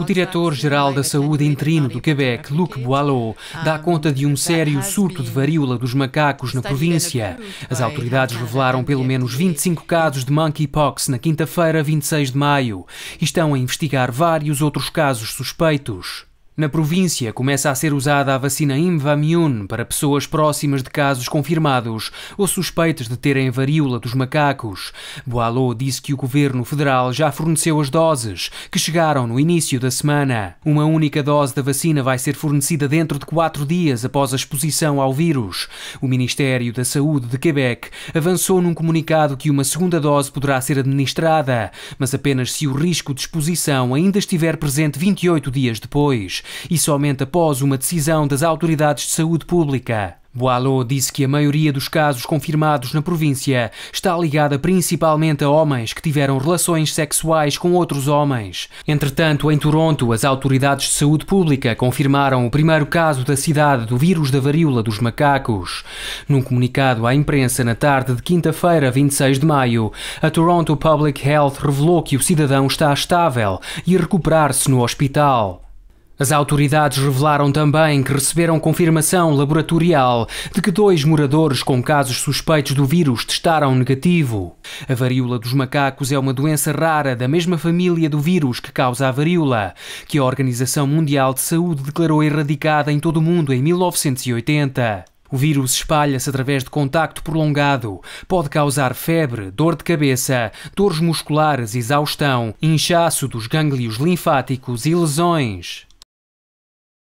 O diretor-geral da Saúde interino do Quebec, Luc Boileau, dá conta de um sério surto de varíola dos macacos na província. As autoridades revelaram pelo menos 25 casos de monkeypox na quinta-feira, 26 de maio, e estão a investigar vários outros casos suspeitos. Na província começa a ser usada a vacina Imvamune para pessoas próximas de casos confirmados ou suspeitas de terem varíola dos macacos. Boileau disse que o governo federal já forneceu as doses, que chegaram no início da semana. Uma única dose da vacina vai ser fornecida dentro de quatro dias após a exposição ao vírus. O Ministério da Saúde de Quebec avançou num comunicado que uma segunda dose poderá ser administrada, mas apenas se o risco de exposição ainda estiver presente 28 dias depois e somente após uma decisão das autoridades de saúde pública. Boileau disse que a maioria dos casos confirmados na província está ligada principalmente a homens que tiveram relações sexuais com outros homens. Entretanto, em Toronto, as autoridades de saúde pública confirmaram o primeiro caso da cidade do vírus da varíola dos macacos. Num comunicado à imprensa na tarde de quinta-feira, 26 de maio, a Toronto Public Health revelou que o cidadão está estável e a recuperar-se no hospital. As autoridades revelaram também que receberam confirmação laboratorial de que dois moradores com casos suspeitos do vírus testaram negativo. A varíola dos macacos é uma doença rara da mesma família do vírus que causa a varíola, que a Organização Mundial de Saúde declarou erradicada em todo o mundo em 1980. O vírus espalha-se através de contacto prolongado. Pode causar febre, dor de cabeça, dores musculares, exaustão, inchaço dos gânglios linfáticos e lesões.